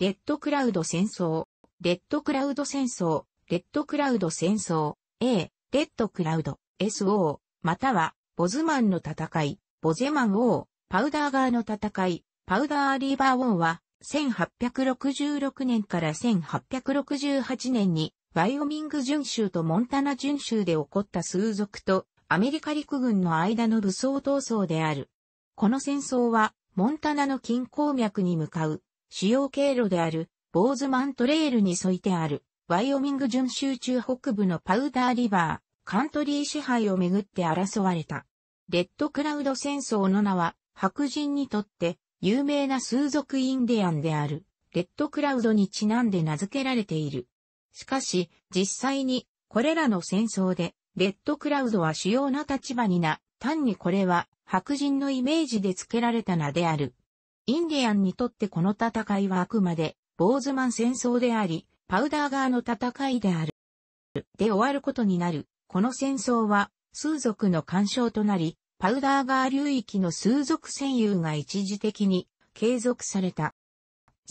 レッドクラウド戦争、レッドクラウド戦争、レッドクラウド戦争、A、レッドクラウド、SO、または、ボズマンの戦い、ボゼマン王、パウダー側の戦い、パウダーリーバー王は、1866年から1868年に、ワイオミング巡州とモンタナ巡州で起こった数族とアメリカ陸軍の間の武装闘争である。この戦争は、モンタナの近郊脈に向かう主要経路である、ボーズマントレールに沿いてある、ワイオミング準集中北部のパウダーリバー、カントリー支配をめぐって争われた。レッドクラウド戦争の名は、白人にとって有名な数族インディアンである、レッドクラウドにちなんで名付けられている。しかし、実際に、これらの戦争で、レッドクラウドは主要な立場にな、単にこれは、白人のイメージで付けられた名である。インディアンにとってこの戦いはあくまで、ボーズマン戦争であり、パウダー側の戦いである。で終わることになる。この戦争は、数族の干渉となり、パウダー側流域の数族占有が一時的に継続された。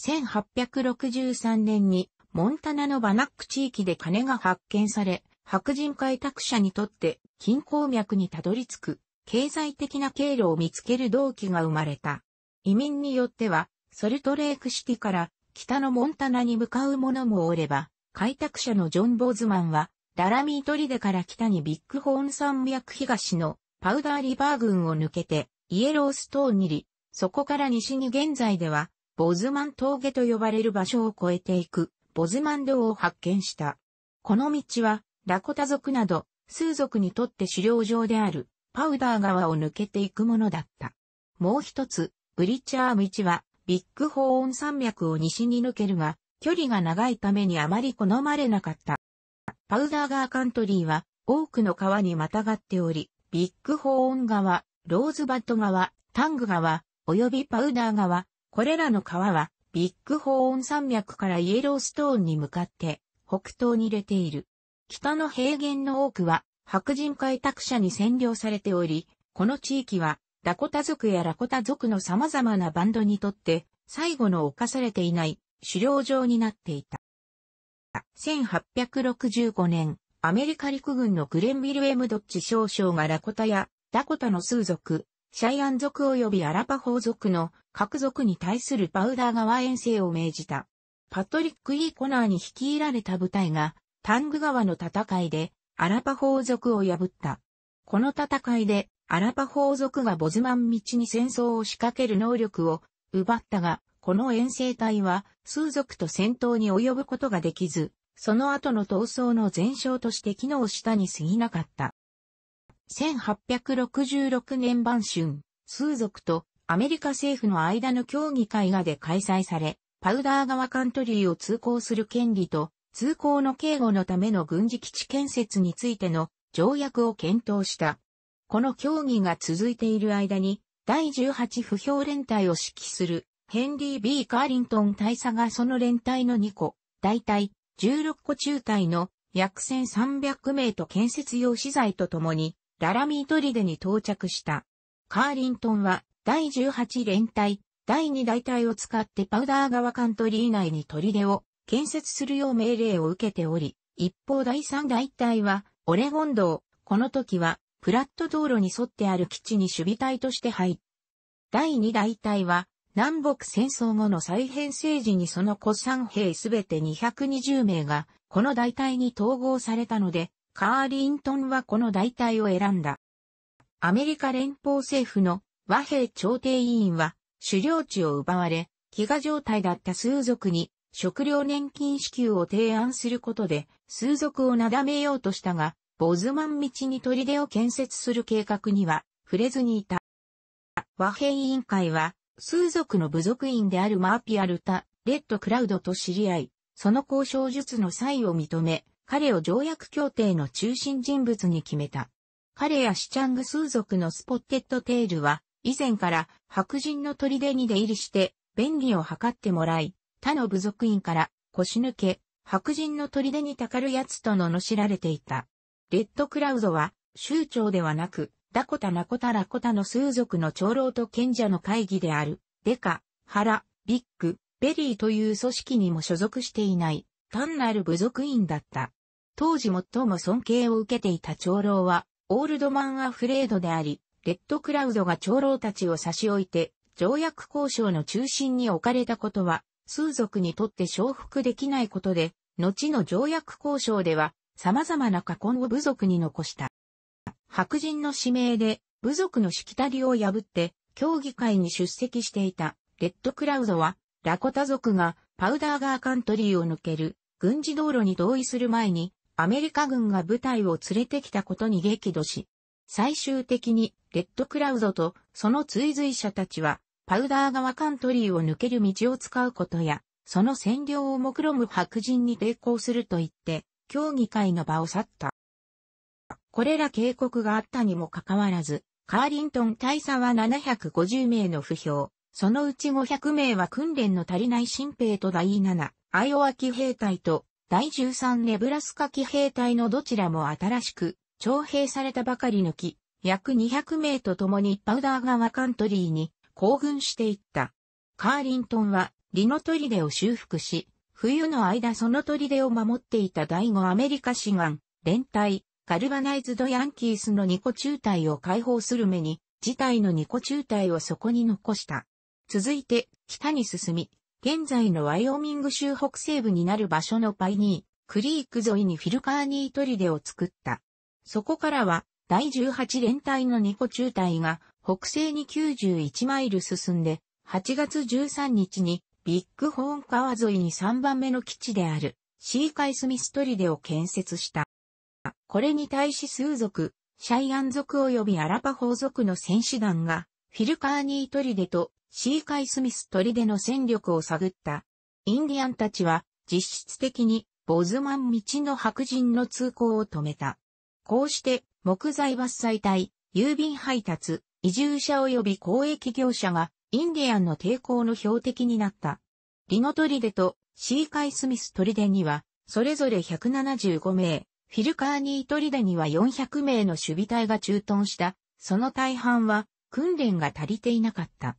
1863年にモンタナのバナック地域で金が発見され、白人開拓者にとって金鉱脈にたどり着く経済的な経路を見つける動機が生まれた。移民によっては、ソルトレークシティから北のモンタナに向かう者もおれば、開拓者のジョン・ボーズマンは、ララミートリデから北にビッグホーン山脈東のパウダーリバー群を抜けて、イエローストーンにり、そこから西に現在では、ボズマン峠と呼ばれる場所を越えていく、ボズマン道を発見した。この道は、ラコタ族など、数族にとって狩猟場である、パウダー川を抜けていくものだった。もう一つ、ブリッチャー道は、ビッグホーン山脈を西に抜けるが、距離が長いためにあまり好まれなかった。パウダーガーカントリーは、多くの川にまたがっており、ビッグホーン川、ローズバット川、タング川、及びパウダー川、これらの川は、ビッグホーン山脈からイエローストーンに向かって、北東に出ている。北の平原の多くは、白人開拓者に占領されており、この地域はラコタ族やラコタ族の様々なバンドにとって、最後の犯されていない狩猟場になっていた。1865年、アメリカ陸軍のグレンビル・エムドッチ少将がラコタやダコタの数族、シャイアン族及びアラパホー族の各族に対するパウダー川遠征を命じた。パトリック・イー・コナーに率いられた部隊が、タング川の戦いでアラパホー族を破った。この戦いでアラパホー族がボズマン道に戦争を仕掛ける能力を奪ったが、この遠征隊は数族と戦闘に及ぶことができず、その後の闘争の前哨として機能したに過ぎなかった。1866年晩春、数族とアメリカ政府の間の協議会がで開催され、パウダー川カントリーを通行する権利と、通行の警護のための軍事基地建設についての条約を検討した。この協議が続いている間に、第18不評連隊を指揮するヘンリー・ B・ カーリントン大佐がその連隊の2個、大体16個中隊の約1300名と建設用資材とともに、ララミートリデに到着した。カーリントンは第18連隊、第2大隊を使ってパウダー川カントリー内に砦を建設するよう命令を受けており、一方第3大隊はオレゴン道、この時はプラット道路に沿ってある基地に守備隊として入った。第二大隊は、南北戦争後の再編成時にその古参兵すべて220名が、この大隊に統合されたので、カーリントンはこの大隊を選んだ。アメリカ連邦政府の和平調停委員は、狩猟地を奪われ、飢餓状態だった数族に食料年金支給を提案することで、数族をなだめようとしたが、ボズマン道に砦を建設する計画には触れずにいた。和平委員会は、数族の部族員であるマーピアルタ、レッドクラウドと知り合い、その交渉術の際を認め、彼を条約協定の中心人物に決めた。彼やシチャング数族のスポッテッドテールは、以前から白人の砦に出入りして、便宜を図ってもらい、他の部族員から腰抜け、白人の砦にたかる奴と罵られていた。レッドクラウドは、州長ではなく、ダコタナコタラコタの数族の長老と賢者の会議である、デカ、ハラ、ビッグ、ベリーという組織にも所属していない、単なる部族員だった。当時最も尊敬を受けていた長老は、オールドマン・アフレードであり、レッドクラウドが長老たちを差し置いて、条約交渉の中心に置かれたことは、数族にとって承服できないことで、後の条約交渉では、様々な禍根を部族に残した。白人の指名で部族のしきたりを破って協議会に出席していたレッドクラウドはラコタ族がパウダーガーカントリーを抜ける軍事道路に同意する前にアメリカ軍が部隊を連れてきたことに激怒し、最終的にレッドクラウドとその追随者たちはパウダー川カントリーを抜ける道を使うことや、その占領を目論む白人に抵抗すると言って、協議会の場を去った。これら警告があったにもかかわらず、カーリントン大佐は750名の不評、そのうち500名は訓練の足りない新兵と第7、アイオワ騎兵隊と第13ネブラスカ騎兵隊のどちらも新しく、徴兵されたばかりのき、約200名と共にパウダー川カントリーに行軍していった。カーリントンは、リノトリデを修復し、冬の間その砦を守っていた第5アメリカ志願、連隊、ガルバナイズドヤンキースのニ個中隊を解放する目に、事態のニ個中隊をそこに残した。続いて、北に進み、現在のワイオミング州北西部になる場所のパイニー、クリーク沿いにフィルカーニー砦を作った。そこからは、第18連隊のニ個中隊が、北西に91マイル進んで、8月13日にビッグホーン川沿いに3番目の基地である、シーカイスミストリデを建設した。これに対し数族、シャイアン族及びアラパホー族の戦士団が、フィルカーニートリデとシーカイスミストリデの戦力を探った。インディアンたちは、実質的に、ボズマン道の白人の通行を止めた。こうして、木材伐採隊、郵便配達、移住者及び交易業者がインディアンの抵抗の標的になった。リノトリデとシーカイ・スミストリデには、それぞれ175名、フィルカーニートリデには400名の守備隊が駐屯した、その大半は訓練が足りていなかった。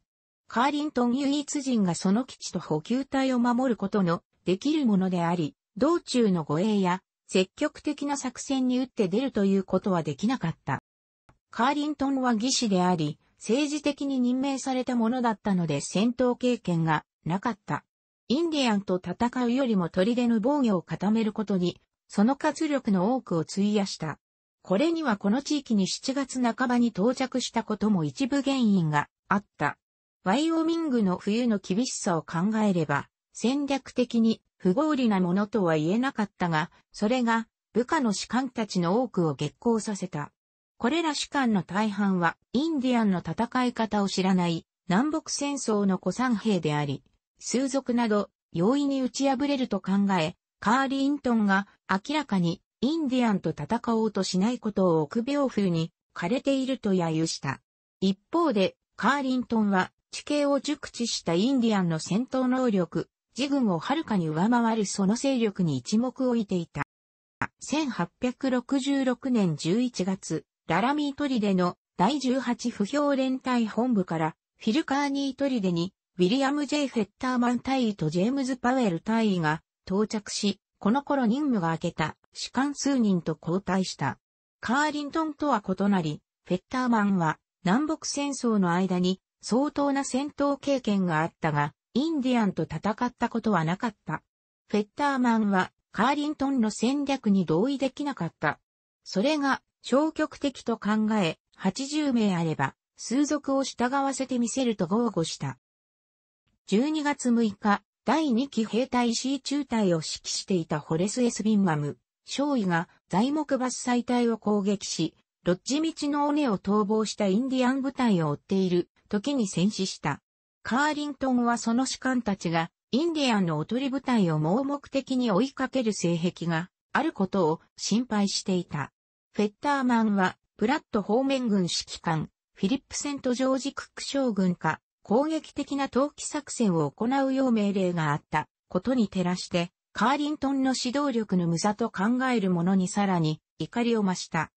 カーリントン唯一人がその基地と補給隊を守ることのできるものであり、道中の護衛や積極的な作戦に打って出るということはできなかった。カーリントンは技師であり、政治的に任命されたものだったので戦闘経験がなかった。インディアンと戦うよりも砦の防御を固めることに、その活力の多くを費やした。これにはこの地域に7月半ばに到着したことも一部原因があった。ワイオミングの冬の厳しさを考えれば、戦略的に不合理なものとは言えなかったが、それが部下の士官たちの多くを激行させた。これら主官の大半はインディアンの戦い方を知らない南北戦争の古参兵であり、数族など容易に打ち破れると考え、カーリーントンが明らかにインディアンと戦おうとしないことを臆病風に枯れていると揶揄した。一方で、カーリントンは地形を熟知したインディアンの戦闘能力、自軍をはるかに上回るその勢力に一目置いていた。1866年11月、ララミートリデの第18不評連隊本部からフィルカーニートリデにウィリアム・ジェイフェッターマン隊員とジェームズ・パウエル隊員が到着し、この頃任務が明けた士官数人と交代した。カーリントンとは異なり、フェッターマンは南北戦争の間に相当な戦闘経験があったが、インディアンと戦ったことはなかった。フェッターマンはカーリントンの戦略に同意できなかった。それが消極的と考え、80名あれば、数族を従わせてみせると豪語した。12月6日、第2期兵隊 C 中隊を指揮していたホレス・エス・ビンマム、少尉が材木伐採隊を攻撃し、ロッジ道の尾根を逃亡したインディアン部隊を追っている時に戦死した。カーリントンはその士官たちがインディアンのおとり部隊を盲目的に追いかける性癖があることを心配していた。フェッターマンは、プラット方面軍指揮官、フィリップセント・ジョージ・クック将軍か、攻撃的な投機作戦を行うよう命令があったことに照らして、カーリントンの指導力の無駄と考える者にさらに怒りを増した。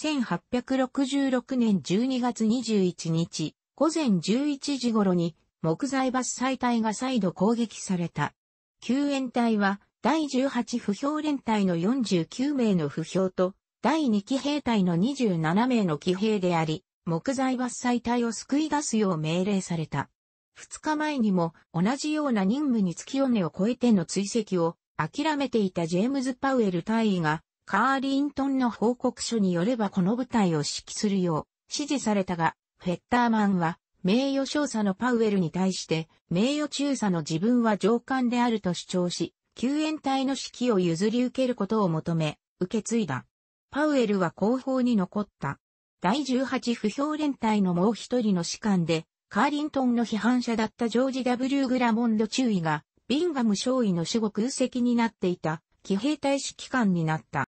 1866年12月21日、午前11時頃に木材伐採隊が再度攻撃された。救援隊は第18不評連隊の49名の不評と第2期兵隊の27名の騎兵であり、木材伐採隊を救い出すよう命令された。2日前にも同じような任務に月尾根を越えての追跡を諦めていたジェームズ・パウエル隊員がカーリントンの報告書によればこの部隊を指揮するよう指示されたが、フェッターマンは名誉少佐のパウエルに対して名誉中佐の自分は上官であると主張し、救援隊の指揮を譲り受けることを求め、受け継いだ。パウエルは後方に残った。第18不評連隊のもう一人の士官で、カーリントンの批判者だったジョージ・ W・ グラモンド中尉が、ビンガム少尉の死後空席になっていた、騎兵隊指揮官になった。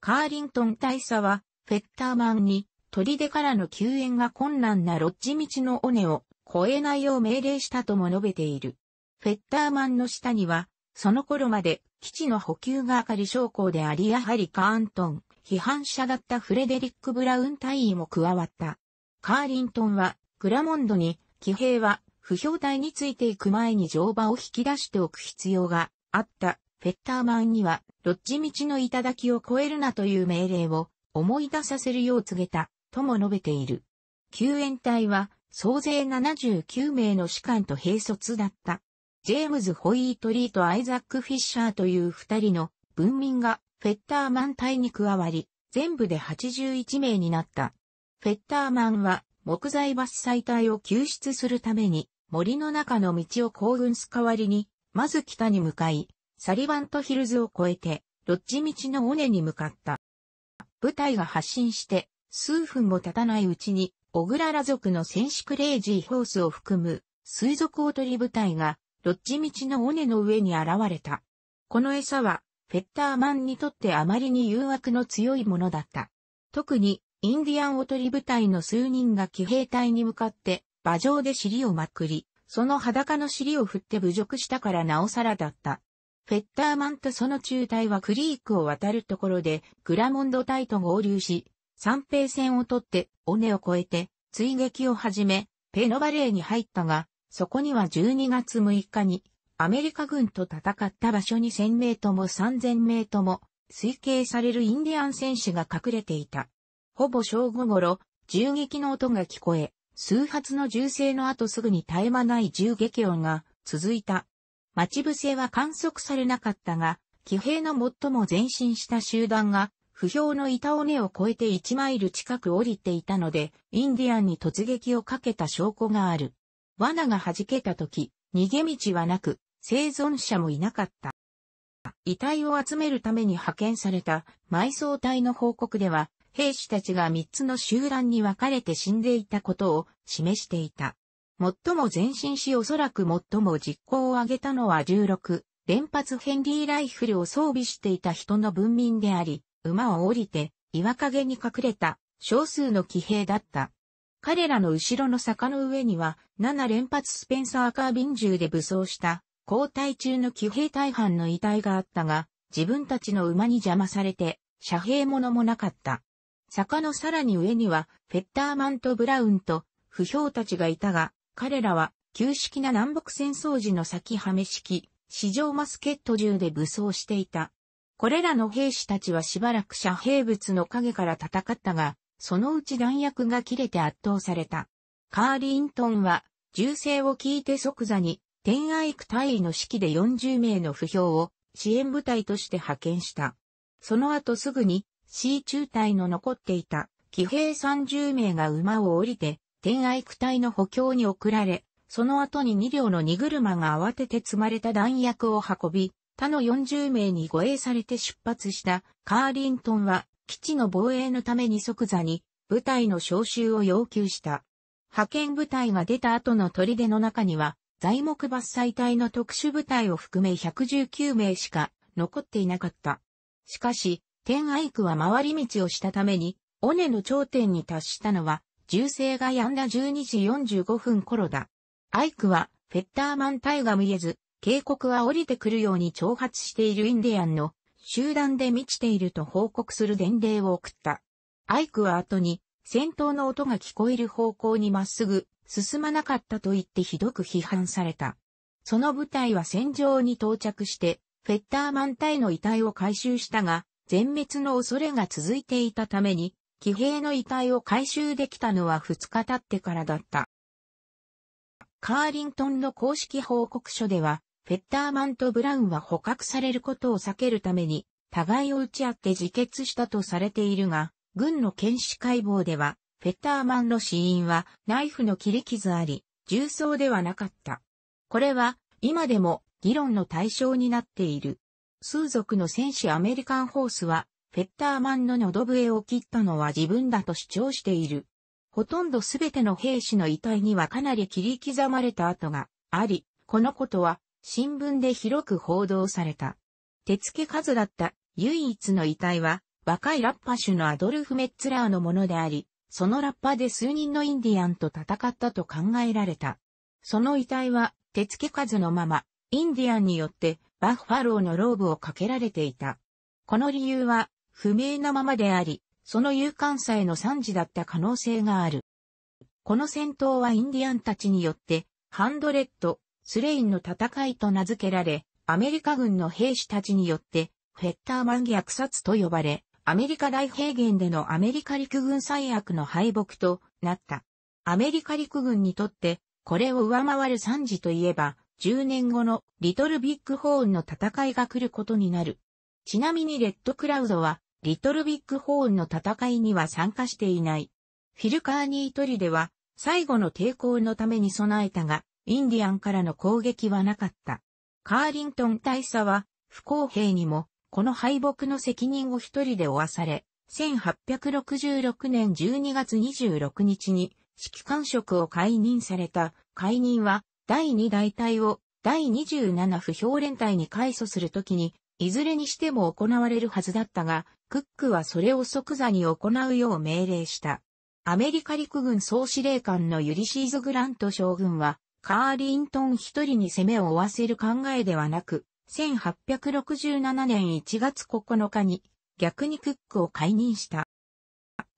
カーリントン大佐は、フェッターマンに、砦からの救援が困難なロッジ道の尾根を越えないよう命令したとも述べている。フェッターマンの下には、その頃まで基地の補給がり将校でありやはりカーントン、批判者だったフレデリック・ブラウン大尉も加わった。カーリントンは、グラモンドに、騎兵は、不評隊についていく前に乗馬を引き出しておく必要があった。フェッターマンには、ロッジ道の頂を越えるなという命令を思い出させるよう告げた、とも述べている。救援隊は、総勢79名の士官と兵卒だった。ジェームズ・ホイートリーとアイザック・フィッシャーという二人の文民がフェッターマン隊に加わり、全部で81名になった。フェッターマンは木材伐採隊を救出するために森の中の道を行軍す代わりに、まず北に向かい、サリバントヒルズを越えて、ロッジ道の尾根に向かった。部隊が発進して、数分も経たないうちに、オグラ族の戦士クレイジーホースを含む、水族おとり部隊が、ロッジ道の尾根の上に現れた。この餌は、フェッターマンにとってあまりに誘惑の強いものだった。特に、インディアンをとり部隊の数人が騎兵隊に向かって、馬上で尻をまくり、その裸の尻を振って侮辱したからなおさらだった。フェッターマンとその中隊はクリークを渡るところで、グラモンド隊と合流し、三平線を取って、尾根を越えて、追撃を始め、ペノバレーに入ったが、そこには12月6日にアメリカ軍と戦った場所に1000名とも3000名とも推計されるインディアン戦士が隠れていた。ほぼ正午頃、銃撃の音が聞こえ、数発の銃声の後すぐに絶え間ない銃撃音が続いた。待ち伏せは観測されなかったが、騎兵の最も前進した集団が、不評の板尾根を越えて1マイル近く降りていたので、インディアンに突撃をかけた証拠がある。罠が弾けた時、逃げ道はなく、生存者もいなかった。遺体を集めるために派遣された埋葬隊の報告では、兵士たちが3つの集団に分かれて死んでいたことを示していた。最も前進しおそらく最も実行を挙げたのは16、連発ヘンリーライフルを装備していた人の文民であり、馬を降りて岩陰に隠れた少数の騎兵だった。彼らの後ろの坂の上には、7連発スペンサーカービン銃で武装した、交代中の騎兵大半の遺体があったが、自分たちの馬に邪魔されて、遮蔽物もなかった。坂のさらに上には、フェッターマンとブラウンと、不評たちがいたが、彼らは、旧式な南北戦争時の先はめ式、市場マスケット銃で武装していた。これらの兵士たちはしばらく遮蔽物の影から戦ったが、そのうち弾薬が切れて圧倒された。カーリントンは、銃声を聞いて即座に、天愛区隊員の指揮で40名の不評を支援部隊として派遣した。その後すぐに、C 中隊の残っていた騎兵30名が馬を降りて、天愛区隊の補強に送られ、その後に2両の荷車が慌てて積まれた弾薬を運び、他の40名に護衛されて出発したカーリントンは基地の防衛のために即座に部隊の召集を要求した。派遣部隊が出た後の砦の中には、材木伐採隊の特殊部隊を含め119名しか残っていなかった。しかし、天愛区は回り道をしたために、尾根の頂点に達したのは、銃声が止んだ12時45分頃だ。アイクは、フェッターマン隊が見えず、警告は降りてくるように挑発しているインディアンの集団で満ちていると報告する伝令を送った。アイクは後に、戦闘の音が聞こえる方向にまっすぐ進まなかったと言ってひどく批判された。その部隊は戦場に到着して、フェッターマン隊の遺体を回収したが、全滅の恐れが続いていたために、騎兵の遺体を回収できたのは2日経ってからだった。カーリントンの公式報告書では、フェッターマンとブラウンは捕獲されることを避けるために、互いを打ち合って自決したとされているが、軍の検視解剖では、フェッターマンの死因はナイフの切り傷あり、重傷ではなかった。これは、今でも議論の対象になっている。数族の戦士アメリカンホースは、フェッターマンの喉笛を切ったのは自分だと主張している。ほとんどすべての兵士の遺体にはかなり切り刻まれた跡があり、このことは新聞で広く報道された。手付け数だった唯一の遺体は若いラッパ種のアドルフ・メッツラーのものであり、そのラッパで数人のインディアンと戦ったと考えられた。その遺体は手付け数のまま、インディアンによってバッファローのローブをかけられていた。この理由は不明なままであり、その勇敢さへの惨事だった可能性がある。この戦闘はインディアンたちによってハンドレッド、スレインの戦いと名付けられ、アメリカ軍の兵士たちによって、フェッターマン虐殺と呼ばれ、アメリカ大平原でのアメリカ陸軍最悪の敗北となった。アメリカ陸軍にとって、これを上回る惨事といえば、10年後のリトルビッグホーンの戦いが来ることになる。ちなみにレッドクラウドは、リトルビッグホーンの戦いには参加していない。フィルカーニートリでは、最後の抵抗のために備えたが、インディアンからの攻撃はなかった。カーリントン大佐は不公平にもこの敗北の責任を一人で負わされ、1866年12月26日に指揮官職を解任された解任は第2大隊を第27不評連隊に改組するときにいずれにしても行われるはずだったが、クックはそれを即座に行うよう命令した。アメリカ陸軍総司令官のユリシーズ・グラント将軍は、カーリントン一人に攻めを負わせる考えではなく、1867年1月9日に逆にクックを解任した。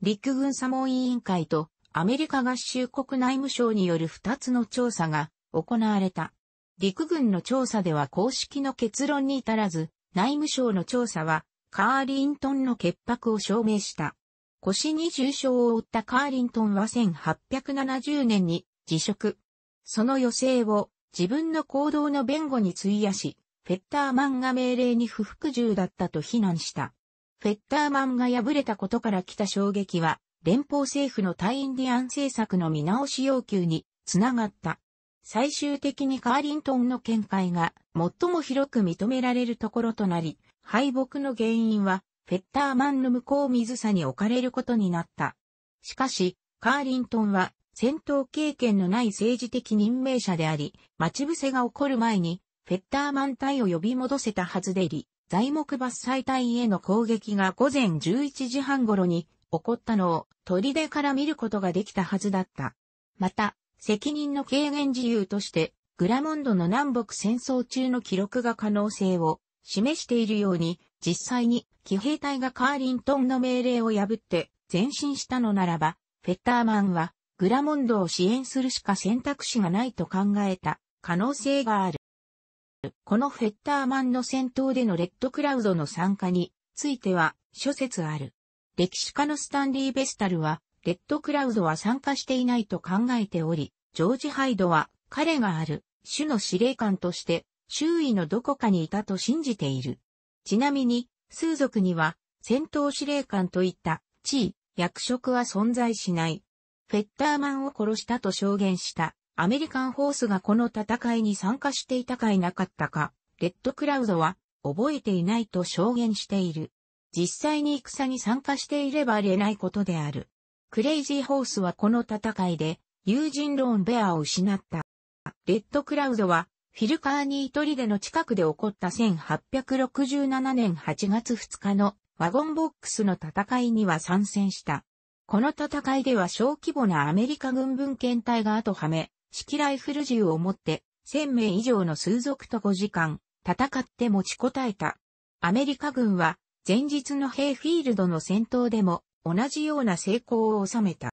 陸軍サモン委員会とアメリカ合衆国内務省による二つの調査が行われた。陸軍の調査では公式の結論に至らず、内務省の調査はカーリントンの潔白を証明した。腰に重傷を負ったカーリントンは1870年に辞職。その余生を自分の行動の弁護に費やし、フェッターマンが命令に不服従だったと非難した。フェッターマンが敗れたことから来た衝撃は、連邦政府の対インディアン政策の見直し要求につながった。最終的にカーリントンの見解が最も広く認められるところとなり、敗北の原因はフェッターマンの向こう水さに置かれることになった。しかし、カーリントンは戦闘経験のない政治的任命者であり、待ち伏せが起こる前に、フェッターマン隊を呼び戻せたはずであり、材木伐採隊への攻撃が午前11時半頃に起こったのを砦から見ることができたはずだった。また、責任の軽減自由として、グラモンドの南北戦争中の記録が可能性を示しているように、実際に騎兵隊がカーリントンの命令を破って前進したのならば、フェッターマンはグラモンドを支援するしか選択肢がないと考えた可能性がある。このフェッターマンの戦闘でのレッドクラウドの参加については諸説ある。歴史家のスタンリー・ベスタルは、レッドクラウドは参加していないと考えており、ジョージ・ハイドは彼がある種の司令官として周囲のどこかにいたと信じている。ちなみに、数族には戦闘司令官といった地位、役職は存在しない。フェッターマンを殺したと証言したアメリカンホースがこの戦いに参加していたかいなかったか、レッドクラウドは覚えていないと証言している。実際に戦に参加していればありえないことである。クレイジーホースはこの戦いで友人ローンベアを失った。レッドクラウドはフィルカーニートリでの近くで起こった1867年8月2日のワゴンボックスの戦いには参戦した。この戦いでは小規模なアメリカ軍分献隊が後はめ、式ライフル銃を持って、1000名以上の数族と5時間、戦って持ちこたえた。アメリカ軍は、前日のヘイフィールドの戦闘でも、同じような成功を収めた。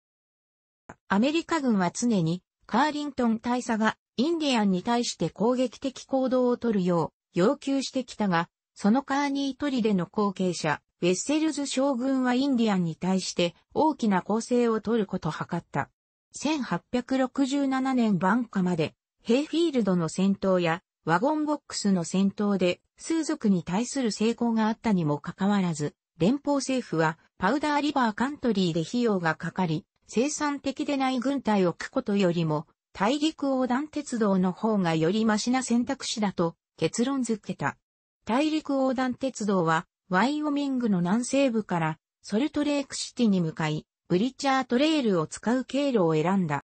アメリカ軍は常に、カーリントン大佐が、インディアンに対して攻撃的行動を取るよう、要求してきたが、そのカーニートリでの後継者、ェッセルズ将軍はインディアンに対して大きな攻勢を取ることを図った。1867年晩夏まで、ヘイフィールドの戦闘やワゴンボックスの戦闘で、数族に対する成功があったにもかかわらず、連邦政府はパウダーリバーカントリーで費用がかかり、生産的でない軍隊を置くことよりも、大陸横断鉄道の方がよりマシな選択肢だと結論づけた。大陸横断鉄道はワイオミングの南西部からソルトレークシティに向かい、ブリッチャートレールを使う経路を選んだ。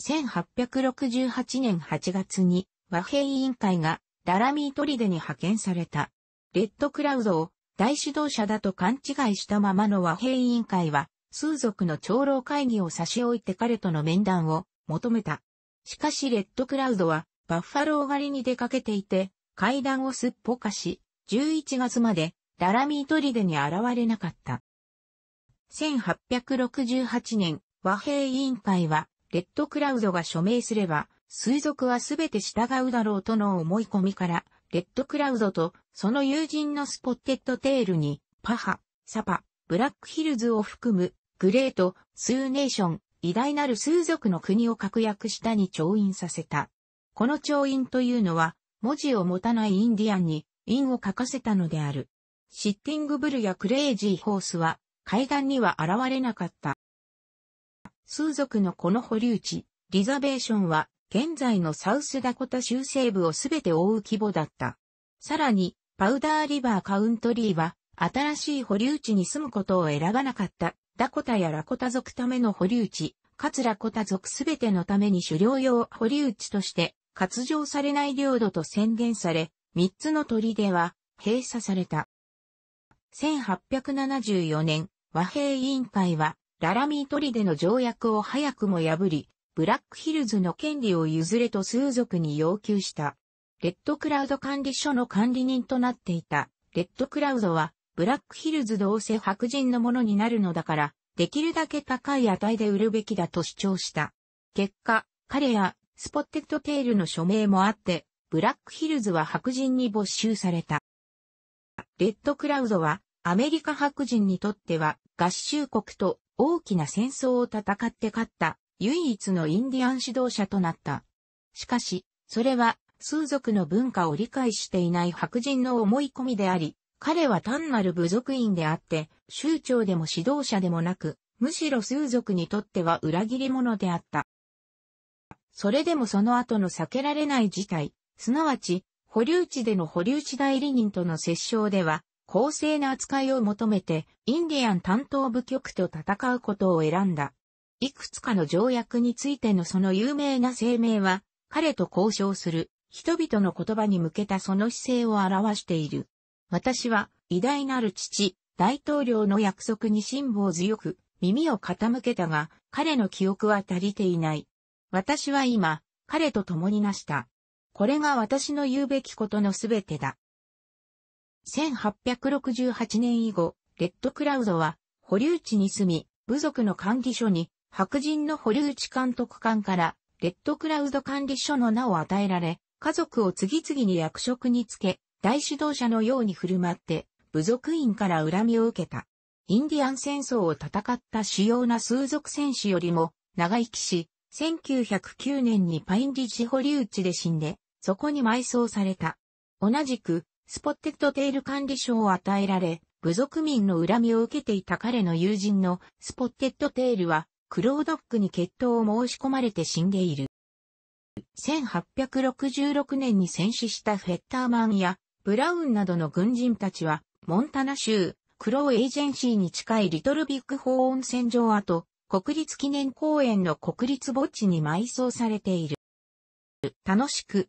1868年8月に和平委員会がダラミートリデに派遣された。レッドクラウドを大指導者だと勘違いしたままの和平委員会は、数族の長老会議を差し置いて彼との面談を求めた。しかしレッドクラウドはバッファロー狩りに出かけていて、会談をすっぽかし、11月までダラミートリデに現れなかった。1868年、和平委員会は、レッドクラウドが署名すれば、水族はすべて従うだろうとの思い込みから、レッドクラウドとその友人のスポッテッドテールに、パハ、サパ、ブラックヒルズを含む、グレート、スーネーション、偉大なる数族の国を確約したに調印させた。この調印というのは、文字を持たないインディアンに、印を書かせたのである。シッティングブルやクレイジーホースは海岸には現れなかった。数族のこの保留地、リザベーションは現在のサウスダコタ州西部をすべて覆う規模だった。さらに、パウダーリバーカウントリーは新しい保留地に住むことを選ばなかった。ダコタやラコタ族ための保留地、かつラコタ族すべてのために狩猟用保留地として割譲されない領土と宣言され、三つの砦は閉鎖された。1874年、和平委員会は、ララミートリでの条約を早くも破り、ブラックヒルズの権利を譲れと数族に要求した。レッドクラウド管理所の管理人となっていた、レッドクラウドは、ブラックヒルズどうせ白人のものになるのだから、できるだけ高い値で売るべきだと主張した。結果、彼や、スポッテッドテールの署名もあって、ブラックヒルズは白人に没収された。レッドクラウドはアメリカ白人にとっては合衆国と大きな戦争を戦って勝った唯一のインディアン指導者となった。しかし、それは数族の文化を理解していない白人の思い込みであり、彼は単なる部族員であって、州長でも指導者でもなく、むしろ数族にとっては裏切り者であった。それでもその後の避けられない事態、すなわち保留地での保留地代理人との折衝では、公正な扱いを求めて、インディアン担当部局と戦うことを選んだ。いくつかの条約についてのその有名な声明は、彼と交渉する人々の言葉に向けたその姿勢を表している。私は偉大なる父、大統領の約束に辛抱強く耳を傾けたが、彼の記憶は足りていない。私は今、彼と共になしたこれが私の言うべきことのすべてだ。1868年以後、レッドクラウドは、保留地に住み、部族の管理所に、白人の保留地監督官から、レッドクラウド管理所の名を与えられ、家族を次々に役職につけ、大指導者のように振る舞って、部族員から恨みを受けた。インディアン戦争を戦った主要な数族戦士よりも長生きし、1909年にパインディジ保留地で死んで、そこに埋葬された。同じく、スポッテッドテール管理賞を与えられ、部族民の恨みを受けていた彼の友人のスポッテッドテールは、クロードックに決闘を申し込まれて死んでいる。1866年に戦死したフェッターマンやブラウンなどの軍人たちは、モンタナ州、クローエージェンシーに近いリトルビッグホーン戦場跡、国立記念公園の国立墓地に埋葬されている。楽しく、